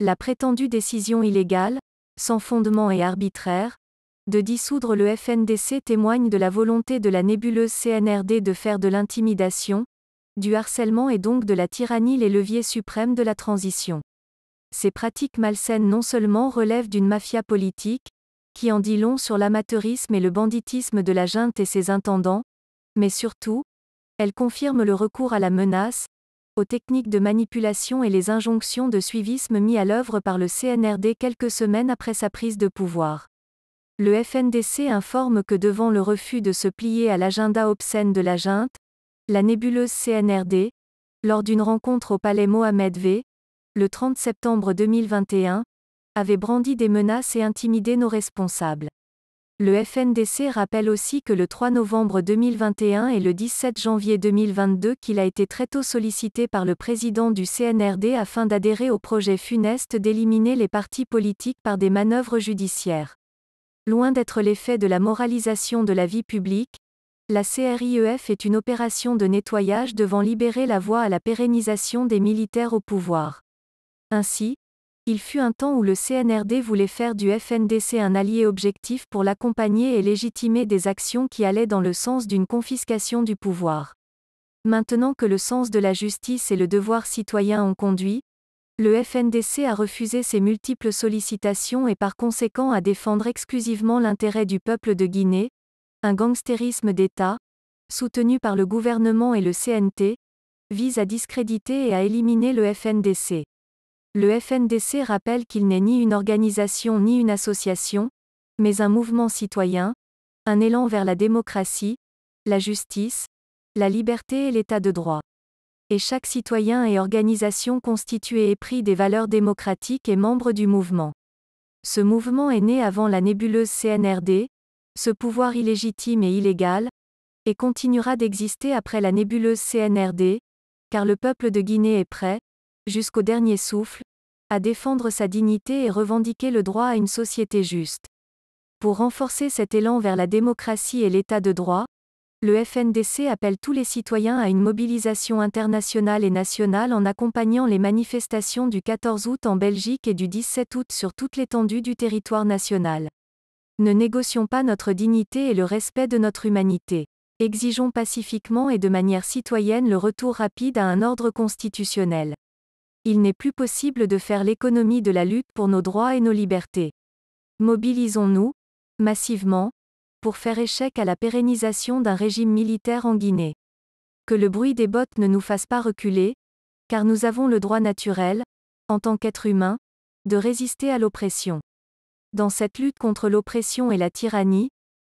la prétendue décision illégale, sans fondement et arbitraire, de dissoudre le FNDC témoigne de la volonté de la nébuleuse CNRD de faire de l'intimidation, du harcèlement et donc de la tyrannie les leviers suprêmes de la transition. Ces pratiques malsaines non seulement relèvent d'une mafia politique, qui en dit long sur l'amateurisme et le banditisme de la junte et ses intendants, mais surtout, elles confirment le recours à la menace, aux techniques de manipulation et les injonctions de suivisme mis à l'œuvre par le CNRD quelques semaines après sa prise de pouvoir. Le FNDC informe que devant le refus de se plier à l'agenda obscène de la junte, la nébuleuse CNRD, lors d'une rencontre au palais Mohamed V, le 30 septembre 2021, avait brandi des menaces et intimidé nos responsables. Le FNDC rappelle aussi que le 3 novembre 2021 et le 17 janvier 2022 qu'il a été très tôt sollicité par le président du CNRD afin d'adhérer au projet funeste d'éliminer les partis politiques par des manœuvres judiciaires. Loin d'être l'effet de la moralisation de la vie publique, la CRIEF est une opération de nettoyage devant libérer la voie à la pérennisation des militaires au pouvoir. Ainsi, il fut un temps où le CNRD voulait faire du FNDC un allié objectif pour l'accompagner et légitimer des actions qui allaient dans le sens d'une confiscation du pouvoir. Maintenant que le sens de la justice et le devoir citoyen ont conduit, le FNDC a refusé ses multiples sollicitations et par conséquent à défendre exclusivement l'intérêt du peuple de Guinée, un gangstérisme d'État, soutenu par le gouvernement et le CNT, vise à discréditer et à éliminer le FNDC. Le FNDC rappelle qu'il n'est ni une organisation ni une association, mais un mouvement citoyen, un élan vers la démocratie, la justice, la liberté et l'état de droit. Et chaque citoyen et organisation constituée et pris des valeurs démocratiques et membre du mouvement. Ce mouvement est né avant la nébuleuse CNRD, ce pouvoir illégitime et illégal, et continuera d'exister après la nébuleuse CNRD, car le peuple de Guinée est prêt, jusqu'au dernier souffle, à défendre sa dignité et revendiquer le droit à une société juste. Pour renforcer cet élan vers la démocratie et l'état de droit, le FNDC appelle tous les citoyens à une mobilisation internationale et nationale en accompagnant les manifestations du 14 août en Belgique et du 17 août sur toute l'étendue du territoire national. Ne négocions pas notre dignité et le respect de notre humanité. Exigeons pacifiquement et de manière citoyenne le retour rapide à un ordre constitutionnel il n'est plus possible de faire l'économie de la lutte pour nos droits et nos libertés. Mobilisons-nous, massivement, pour faire échec à la pérennisation d'un régime militaire en Guinée. Que le bruit des bottes ne nous fasse pas reculer, car nous avons le droit naturel, en tant qu'êtres humains, de résister à l'oppression. Dans cette lutte contre l'oppression et la tyrannie,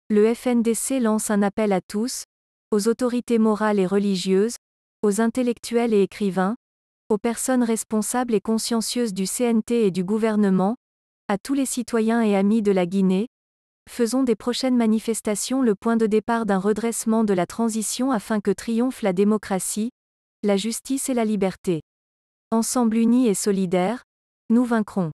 le FNDC lance un appel à tous, aux autorités morales et religieuses, aux intellectuels et écrivains, aux personnes responsables et consciencieuses du CNT et du gouvernement, à tous les citoyens et amis de la Guinée, faisons des prochaines manifestations le point de départ d'un redressement de la transition afin que triomphe la démocratie, la justice et la liberté. Ensemble unis et solidaires, nous vaincrons.